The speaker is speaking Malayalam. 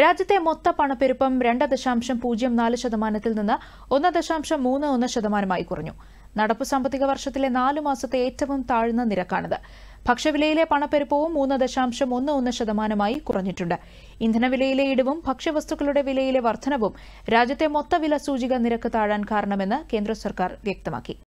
രാജ്യത്തെ മൊത്ത പണപ്പെരുപ്പം രണ്ട് ദശാംശം പൂജ്യം നാല് ശതമാനത്തിൽ നിന്ന് ഒന്ന് ദശാംശം മൂന്ന് ഒന്ന് ശതമാനമായി കുറഞ്ഞു നടപ്പു സാമ്പത്തിക വർഷത്തിലെ നാലു മാസത്തെ ഏറ്റവും താഴ്ന്ന നിരക്കാണിത് ഭക്ഷ്യവിലയിലെ പണപ്പെരുപ്പവും മൂന്ന് ദശാംശം ഒന്ന് ഒന്ന് ശതമാനമായി കുറഞ്ഞിട്ടുണ്ട് ഇന്ധനവിലയിലെ ഇടിവും ഭക്ഷ്യവസ്തുക്കളുടെ വിലയിലെ വർധനവും രാജ്യത്തെ മൊത്തവില സൂചിക നിരക്ക് താഴാൻ കാരണമെന്ന് കേന്ദ്ര സർക്കാർ വ്യക്തമാക്കി